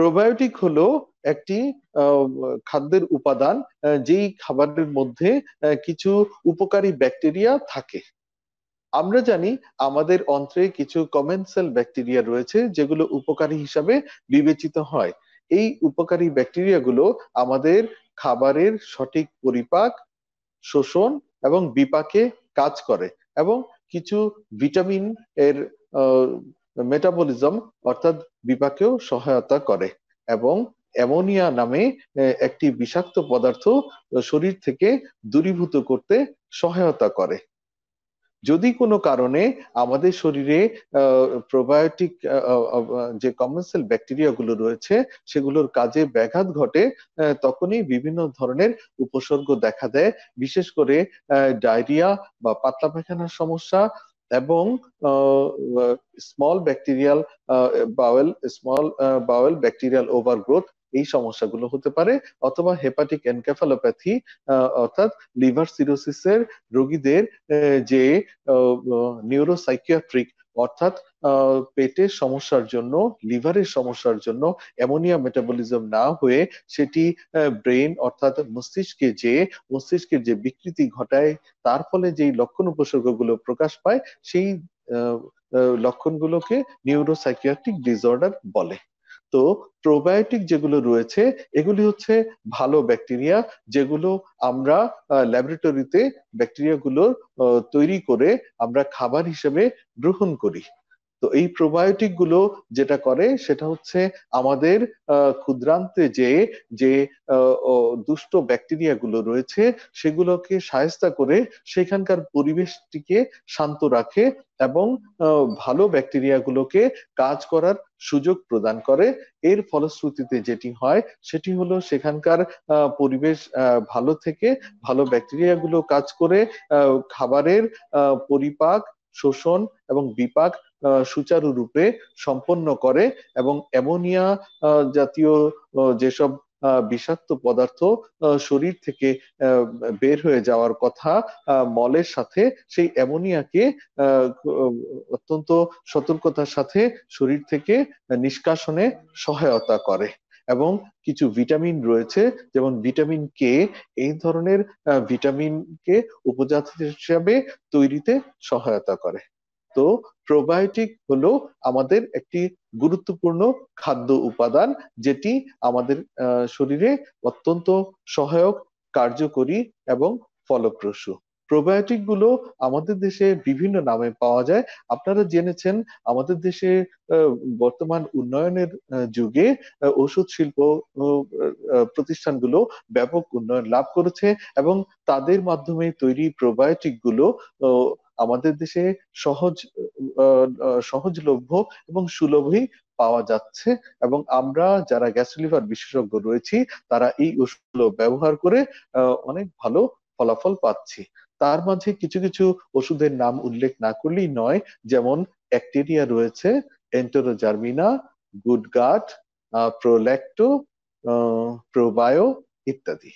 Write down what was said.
probiotic হলো একটি খাদ্যের উপাদান যেই খাবারের মধ্যে কিছু উপকারী ব্যাকটেরিয়া থাকে আমরা জানি আমাদের অন্ত্রে কিছু কমেন্সাল ব্যাকটেরিয়া রয়েছে যেগুলো উপকারী হিসাবে বিবেচিত হয় এই উপকারী ব্যাকটেরিয়াগুলো আমাদের খাবারের সঠিক পরিপাক শোষণ এবং বিপাকে কাজ করে এবং কিছু ভিটামিন এর মেটাবলিজম অর্থাৎ বিপাকেও সহায়তা করে এবং অ্যামোনিয়া নামে একটি বিষাক্ত পদার্থ শরীর থেকে দূরীভূত করতে সহায়তা করে যদি কোনো কারণে আমাদের শরীরে প্রোবায়োটিক যে ব্যাকটেরিয়া গুলো রয়েছে সেগুলোর কাজে ব্যাঘাত ঘটে তখনই বিভিন্ন ধরনের উপসর্গ দেখা দেয় বিশেষ করে ডায়রিয়া বা পাতলা পায়খানার সমস্যা এবং small bacterial bowel small bowel bacterial overgrowth এই সমস্যাগুলো হতে পারে অথবা হেপাটিক এনকেফালোপ্যাথি অর্থাৎ লিভার সিরোসিসের রোগীদের যে নিউরোসাইকিয়াট্রিক অর্থাৎ পেটের সমস্যার জন্য লিভারের সমস্যার জন্য অ্যামোনিয়া মেটাবলিজম না হয়ে সেটি ব্রেন অর্থাৎ মস্তিষ্কে যে মস্তিষ্কের যে বিকৃতি ঘটায় তার ফলে যেই লক্ষণ উপসর্গগুলো প্রকাশ পায় সেই লক্ষণগুলোকে নিউরোসাইকিয়াট্রিক ডিসঅর্ডার বলে তো প্রোবায়োটিক যেগুলো রয়েছে এগুলি হচ্ছে ভালো ব্যাকটেরিয়া যেগুলো আমরা ল্যাবরেটরিতে গুলো তৈরি করে আমরা খাবার হিসেবে গ্রহণ করি তো এই প্রোবায়োটিক গুলো যেটা করে সেটা হচ্ছে আমাদের ক্ষুদ্রান্তে যে যে দুষ্ট ব্যাকটেরিয়া গুলো রয়েছে সেগুলোকে সায়স্তা করে সেখানকার পরিবেশটিকে শান্ত রাখে এবং ভালো ব্যাকটেরিয়া গুলোকে কাজ করার সুযোগ প্রদান করে এর ফলশ্রুতিতে যেটি হয় সেটি হলো সেখানকার পরিবেশ ভালো থেকে ভালো ব্যাকটেরিয়া গুলো কাজ করে খাবারের পরিপাক শোষণ এবং বিপাক সুচারুরূপে সম্পন্ন করে এবং অ্যামোনিয়া জাতীয় যেসব বিষাক্ত পদার্থ শরীর থেকে বের হয়ে যাওয়ার কথা মলের সাথে সেই অ্যামোনিয়াকে অত্যন্ত সতর্কতার সাথে শরীর থেকে নিষ্কাশনে সহায়তা করে এবং কিছু ভিটামিন রয়েছে যেমন ভিটামিন কে এই ধরনের ভিটামিন কে উপজাত হিসাবে তৈরিতে সহায়তা করে তো প্রোবায়োটিক হলো আমাদের একটি গুরুত্বপূর্ণ খাদ্য উপাদান যেটি আমাদের শরীরে অত্যন্ত সহায়ক কার্যকরী এবং ফলপ্রসূ প্রোবায়োটিক গুলো আমাদের দেশে বিভিন্ন নামে পাওয়া যায় আপনারা জেনেছেন আমাদের দেশে বর্তমান উন্নয়নের যুগে ওষুধ শিল্প প্রতিষ্ঠানগুলো ব্যাপক উন্নয়ন লাভ করেছে এবং তাদের মাধ্যমে তৈরি প্রোবায়োটিক গুলো আমাদের দেশে সহজ সহজলভ্য এবং সুলভই পাওয়া যাচ্ছে এবং আমরা যারা গ্যাস লিভার বিশেষজ্ঞ রয়েছি তারা এই ওষুধগুলো ব্যবহার করে অনেক ভালো ফলাফল পাচ্ছি তার মাঝে কিছু কিছু ওষুধের নাম উল্লেখ না করলেই নয় যেমন ব্যাকটেরিয়া রয়েছে এন্টোরোজার্মিনা গুডগার্ড প্রোল্যাক্টো প্রোবায়ো ইত্যাদি